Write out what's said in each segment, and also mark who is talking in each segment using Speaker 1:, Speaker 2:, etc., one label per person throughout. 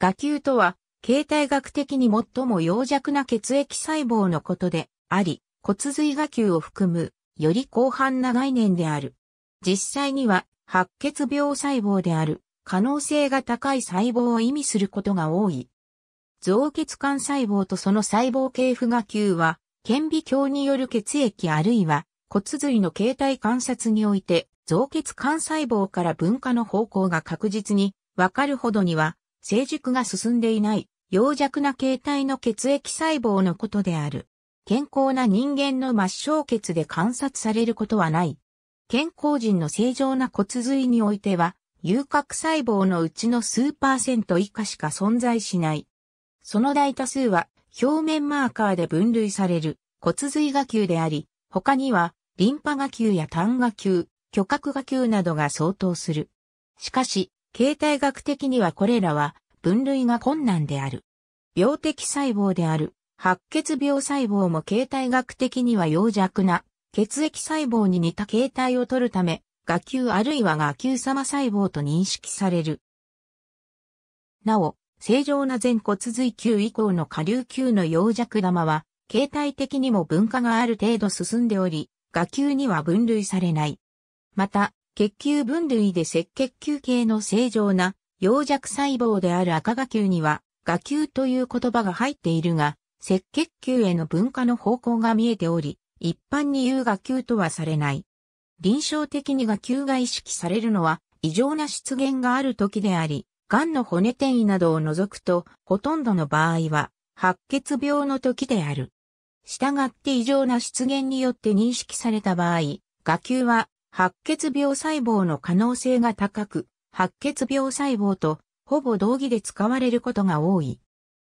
Speaker 1: 画球とは、形態学的に最も弱弱な血液細胞のことであり、骨髄画球を含む、より広範な概念である。実際には、白血病細胞である、可能性が高い細胞を意味することが多い。造血管細胞とその細胞系譜画球は、顕微鏡による血液あるいは骨髄の形態観察において、造血管細胞から分化の方向が確実にわかるほどには、成熟が進んでいない、陽弱な形態の血液細胞のことである。健康な人間の末梢血で観察されることはない。健康人の正常な骨髄においては、遊核細胞のうちの数パーセント以下しか存在しない。その大多数は表面マーカーで分類される骨髄芽球であり、他にはリンパ芽球や単芽球、巨核芽球などが相当する。しかし、形態学的にはこれらは分類が困難である。病的細胞である白血病細胞も形態学的には弱弱な血液細胞に似た形態を取るため、画球あるいは画球様細胞と認識される。なお、正常な前骨髄球以降の下流球の洋弱玉は、形態的にも分化がある程度進んでおり、画球には分類されない。また、血球分類で赤血球系の正常な陽弱細胞である赤芽球には、芽球という言葉が入っているが、赤血球への分化の方向が見えており、一般に言う芽球とはされない。臨床的に芽球が意識されるのは、異常な出現がある時であり、癌の骨転移などを除くと、ほとんどの場合は、白血病の時である。従って異常な出現によって認識された場合、芽球は白血病細胞の可能性が高く、白血病細胞とほぼ同義で使われることが多い。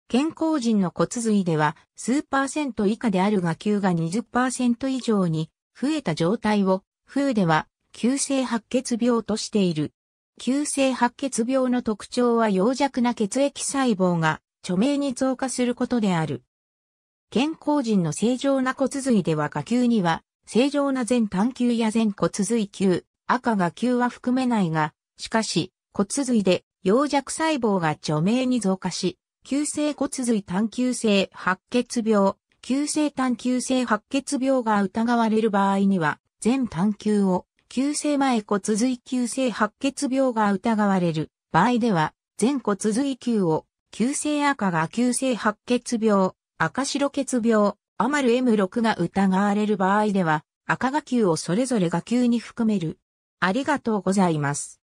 Speaker 1: 健康人の骨髄では数パーセント以下であるが9が20%以上に増えた状態を、風では急性白血病としている。急性白血病の特徴は陽弱な血液細胞が著名に増加することである。健康人の正常な骨髄では下級には正常な全単球や全骨髄球、赤が球は含めないが、しかし、骨髄で陽弱細胞が著名に増加し、急性骨髄単球性白血病、急性単球性白血病が疑われる場合には、全単球を、急性前骨髄急性白血病が疑われる場合では、全骨髄球を、急性赤が急性白血病、赤白血病、アマル M6 が疑われる場合では、赤画球をそれぞれ画球に含める。ありがとうございます。